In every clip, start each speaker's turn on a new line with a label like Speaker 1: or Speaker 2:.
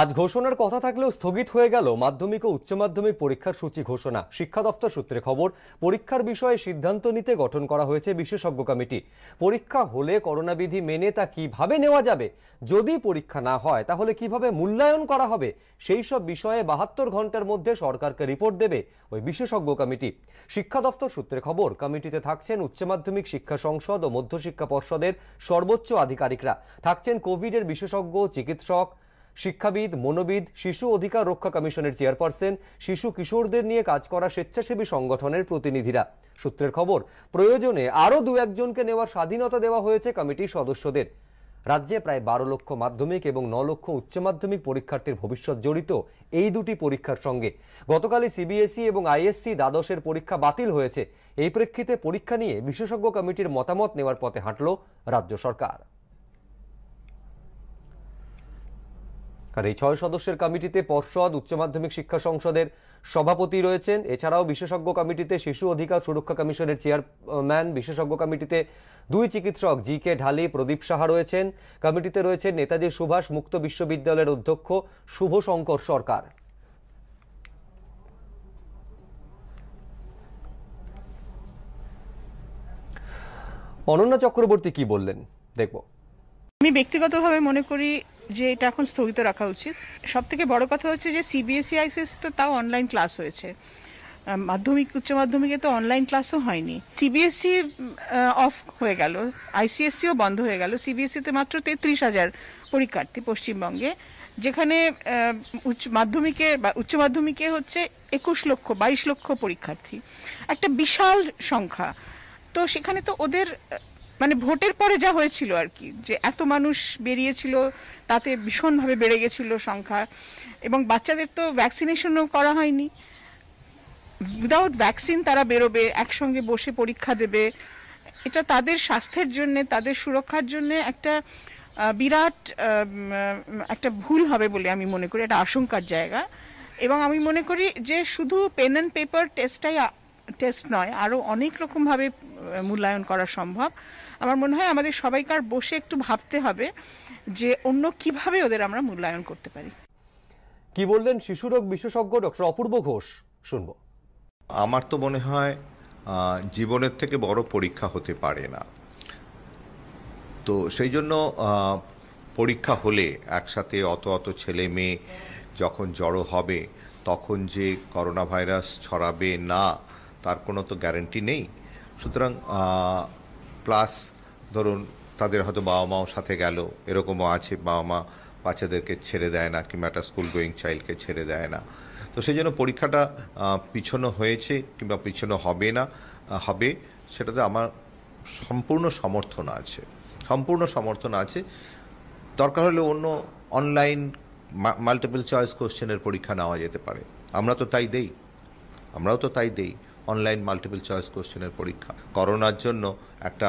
Speaker 1: আজ ঘোষণার কথা থাকলেও স্থগিত হয়ে গেল মাধ্যমিক ও উচ্চ মাধ্যমিক পরীক্ষার সূচি ঘোষণা শিক্ষা দফতর সূত্রে খবর পরীক্ষার বিষয়ে সিদ্ধান্ত নিতে গঠন করা হয়েছে বিশেষজ্ঞ কমিটি পরীক্ষা হলে করোনাবিধি মেনে তা কিভাবে নেওয়া যাবে যদি পরীক্ষা না হয় তাহলে কিভাবে মূল্যায়ন করা হবে সেই সব বিষয়ে বাহাত্তর ঘন্টার মধ্যে সরকারকে রিপোর্ট দেবে ওই বিশেষজ্ঞ কমিটি শিক্ষা দফতর সূত্রে খবর কমিটিতে থাকছেন উচ্চ মাধ্যমিক শিক্ষা সংসদ ও মধ্যশিক্ষা পর্ষদের সর্বোচ্চ আধিকারিকরা থাকছেন কোভিডের বিশেষজ্ঞ চিকিৎসক শিক্ষাবিদ মনোবিদ শিশু অধিকার রক্ষা কমিশনের চেয়ারপারসন শিশু কিশোরদের নিয়ে কাজ করা স্বেচ্ছাসেবী সংগঠনের প্রতিনিধিরা সূত্রের খবর প্রয়োজনে আরও দু একজনকে নেওয়ার স্বাধীনতা দেওয়া হয়েছে কমিটির সদস্যদের রাজ্যে প্রায় বারো লক্ষ মাধ্যমিক এবং ন লক্ষ উচ্চ মাধ্যমিক পরীক্ষার্থীর ভবিষ্যৎ জড়িত এই দুটি পরীক্ষার সঙ্গে গতকালই সিবিএসই এবং আইএসসি দ্বাদশের পরীক্ষা বাতিল হয়েছে এই প্রেক্ষিতে পরীক্ষা নিয়ে বিশেষজ্ঞ কমিটির মতামত নেওয়ার পথে হাঁটল রাজ্য সরকার কারণ এই ছয় সদস্যের কমিটিতে পর্ষদ উচ্চ মাধ্যমিক শিক্ষা সংসদের সভাপতি রয়েছেন এছাড়াও বিশেষজ্ঞ কমিটিতে শিশু অধিকার সুরক্ষা কমিশনের চেয়ারম্যান বিশেষজ্ঞ কমিটিতে দুই চিকিৎসক জি কে ঢালি প্রদীপ সাহা রয়েছেন কমিটিতে রয়েছেন নেতাজি সুভাষ মুক্ত বিশ্ববিদ্যালয়ের অধ্যক্ষ শুভ শঙ্কর সরকার অনন্যা চক্রবর্তী কি বললেন দেখব
Speaker 2: আমি ব্যক্তিগতভাবে মনে করি যে এটা এখন স্থগিত রাখা উচিত সব থেকে বড় কথা হচ্ছে যে সিবিএসই আইসিএসই e তো তাও অনলাইন ক্লাস হয়েছে মাধ্যমিক উচ্চ মাধ্যমিকে তো অনলাইন ক্লাসও হয়নি সিবিএসসি অফ e হয়ে গেল আইসিএসসিও e বন্ধ হয়ে গেল সিবিএসসিতে মাত্র তেত্রিশ হাজার পরীক্ষার্থী পশ্চিমবঙ্গে যেখানে উচ্চ মাধ্যমিকে বা উচ্চ মাধ্যমিকে হচ্ছে একুশ লক্ষ বাইশ লক্ষ পরীক্ষার্থী একটা বিশাল সংখ্যা তো সেখানে তো ওদের মানে ভোটের পরে যা হয়েছিল আর কি যে এত মানুষ বেরিয়েছিল তাতে ভীষণভাবে বেড়ে গেছিল সংখ্যা এবং বাচ্চাদের তো ভ্যাকসিনেশনও করা হয়নি উইদাউট ভ্যাকসিন তারা বেরোবে একসঙ্গে বসে পরীক্ষা দেবে এটা তাদের স্বাস্থ্যের জন্যে তাদের সুরক্ষার জন্য একটা বিরাট একটা ভুল হবে বলে আমি মনে করি এটা আশঙ্কার জায়গা এবং আমি মনে করি যে শুধু পেন অ্যান্ড পেপার টেস্টটাই টেস্ট নয় আরও অনেক রকমভাবে মূল্যায়ন করা সম্ভব আমার মনে হয় আমাদের সবাইকার বসে একটু ভাবতে হবে যে অন্য কিভাবে ওদের আমরা মূল্যায়ন করতে পারি
Speaker 1: কি বললেন শিশুরোগ বিশেষজ্ঞ ডক্টর অপূর্ব ঘোষ শুনব আমার তো মনে হয়
Speaker 3: জীবনের থেকে বড় পরীক্ষা হতে পারে না তো সেই জন্য পরীক্ষা হলে একসাথে অত অত ছেলে মেয়ে যখন জড়ো হবে তখন যে করোনা ভাইরাস ছড়াবে না তার কোনো তো গ্যারেন্টি নেই সুতরাং প্লাস ধরুন তাদের হয়তো বাবা মাও সাথে গেল এরকমও আছে বাবা মা বাচ্চাদেরকে ছেড়ে দেয় না কিংবা একটা স্কুল গোয়িং চাইল্ডকে ছেড়ে দেয় না তো সেই জন্য পরীক্ষাটা পিছনো হয়েছে কিংবা পিছনো হবে না হবে সেটাতে আমার সম্পূর্ণ সমর্থন আছে সম্পূর্ণ সমর্থন আছে দরকার হলে অন্য অনলাইন মাল্টিপল চয়েস কোশ্চেনের পরীক্ষা নেওয়া যেতে পারে আমরা তো তাই দেই আমরাও তো তাই দেই অনলাইন মাল্টিপল চয়েস কোশ্চেনের পরীক্ষা করোনার জন্য একটা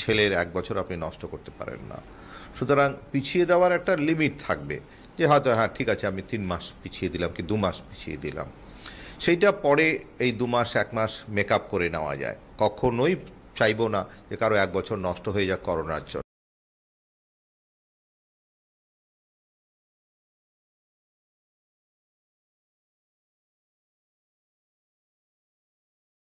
Speaker 3: ছেলের এক বছর আপনি নষ্ট করতে পারেন না সুতরাং পিছিয়ে দেওয়ার একটা লিমিট থাকবে যে হয়তো হ্যাঁ ঠিক আছে আমি তিন মাস পিছিয়ে দিলাম কি দু মাস পিছিয়ে দিলাম সেইটা পরে এই দু মাস এক মাস মেকআপ করে নেওয়া যায় কখনোই চাইবো না যে কারো এক বছর নষ্ট হয়ে
Speaker 1: যাক করোনার জন্য